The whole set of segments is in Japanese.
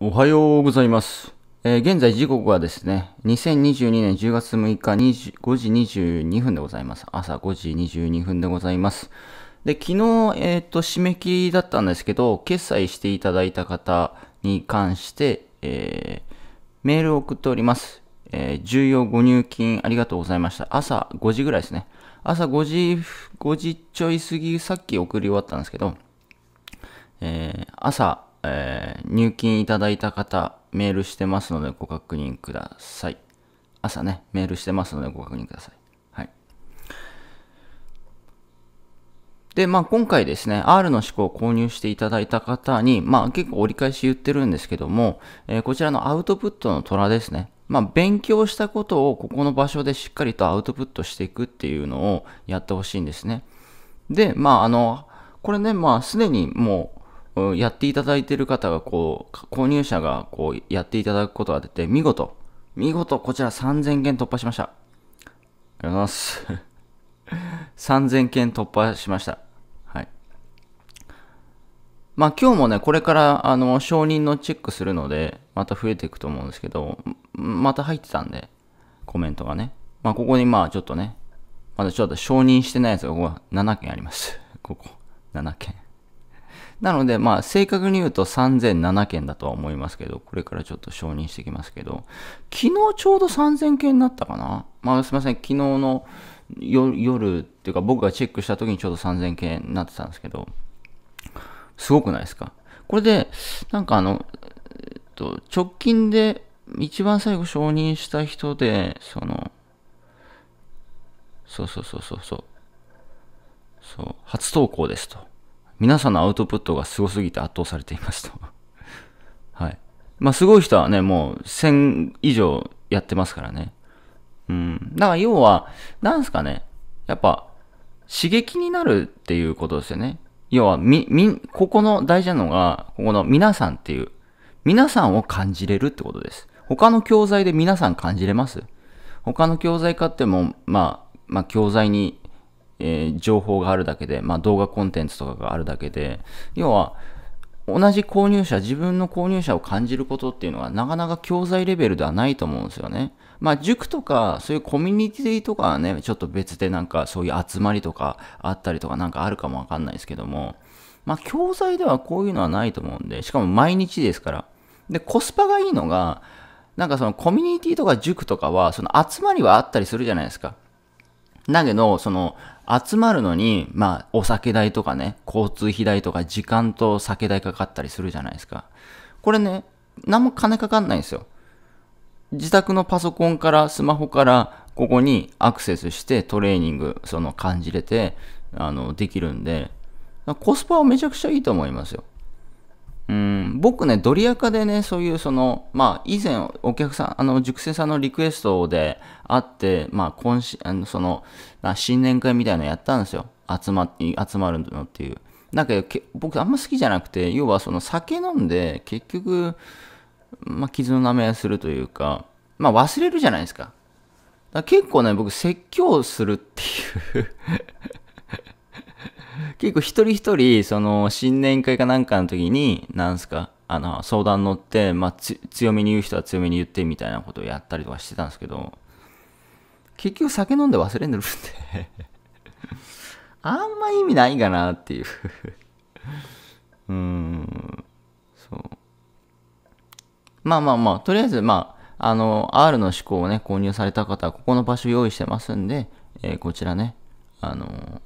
おはようございます。えー、現在時刻はですね、2022年10月6日5時22分でございます。朝5時22分でございます。で、昨日、えっ、ー、と、締め切りだったんですけど、決済していただいた方に関して、えー、メールを送っております。え重要ご入金ありがとうございました。朝5時ぐらいですね。朝5時、5時ちょい過ぎ、さっき送り終わったんですけど、え朝、えー、入金いただいた方、メールしてますのでご確認ください。朝ね、メールしてますのでご確認ください。はい。で、まあ今回ですね、R の思考を購入していただいた方に、まあ結構折り返し言ってるんですけども、えー、こちらのアウトプットの虎ですね。まあ勉強したことをここの場所でしっかりとアウトプットしていくっていうのをやってほしいんですね。で、まああの、これね、まあすでにもうやっていただいてる方がこう、購入者がこう、やっていただくことが出て、見事、見事こちら3000件突破しました。ありがとうございます。3000 件突破しました。はい。まあ今日もね、これからあの、承認のチェックするので、また増えていくと思うんですけど、また入ってたんで、コメントがね。まあここにまあちょっとね、まだちょっと承認してないやつがここ7件あります。ここ、7件。なので、まあ、正確に言うと3007件だとは思いますけど、これからちょっと承認していきますけど、昨日ちょうど3000件になったかなまあ、すいません、昨日の夜っていうか、僕がチェックした時にちょうど3000件になってたんですけど、すごくないですかこれで、なんかあの、えっと、直近で一番最後承認した人で、その、そうそうそうそうそう、そう、初投稿ですと。皆さんのアウトプットがすごすぎて圧倒されていました はい。まあ、すごい人はね、もう1000以上やってますからね。うん。だから要は、なんすかね。やっぱ、刺激になるっていうことですよね。要は、み、み、ここの大事なのが、ここの皆さんっていう、皆さんを感じれるってことです。他の教材で皆さん感じれます他の教材買っても、まあ、まあ、教材にえー、情報があるだけで、まあ、動画コンテンツとかがあるだけで、要は、同じ購入者、自分の購入者を感じることっていうのは、なかなか教材レベルではないと思うんですよね。まあ、塾とか、そういうコミュニティとかはね、ちょっと別でなんか、そういう集まりとかあったりとかなんかあるかもわかんないですけども、まあ、教材ではこういうのはないと思うんで、しかも毎日ですから。で、コスパがいいのが、なんかそのコミュニティとか塾とかは、その集まりはあったりするじゃないですか。だけど、その集まるのに、まあ、お酒代とかね、交通費代とか、時間と酒代かかったりするじゃないですか。これね、何も金かかんないんですよ。自宅のパソコンから、スマホから、ここにアクセスしてトレーニング、その感じれて、あの、できるんで、コスパはめちゃくちゃいいと思いますよ。僕ね、ドリアカでね、そういうその、まあ、以前お客さん、あの、熟成さんのリクエストであって、まあ、今し、あの、その、まあ、新年会みたいなのやったんですよ。集ま、集まるのっていう。なんか、僕あんま好きじゃなくて、要はその酒飲んで、結局、まあ、傷の舐め合いするというか、まあ、忘れるじゃないですか。だ結構ね、僕、説教するっていう 結構一人一人、その、新年会かなんかの時に、なんすか、あの、相談乗って、まあ、強めに言う人は強めに言ってみたいなことをやったりとかしてたんですけど、結局酒飲んで忘れんでるんであんま意味ないかなっていう うーん、そう。まあまあまあ、とりあえず、まあ、あの、R の思考をね、購入された方は、ここの場所用意してますんで、えー、こちらね、あの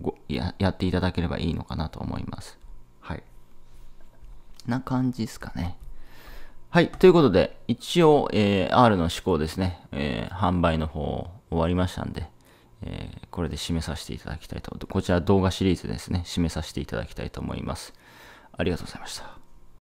ごや、やっていただければいいのかなと思います。な感じですかね。はい。ということで、一応、えー、R の思考ですね、えー、販売の方終わりましたんで、えー、これで締めさせていただきたいと、こちら動画シリーズですね、締めさせていただきたいと思います。ありがとうございました。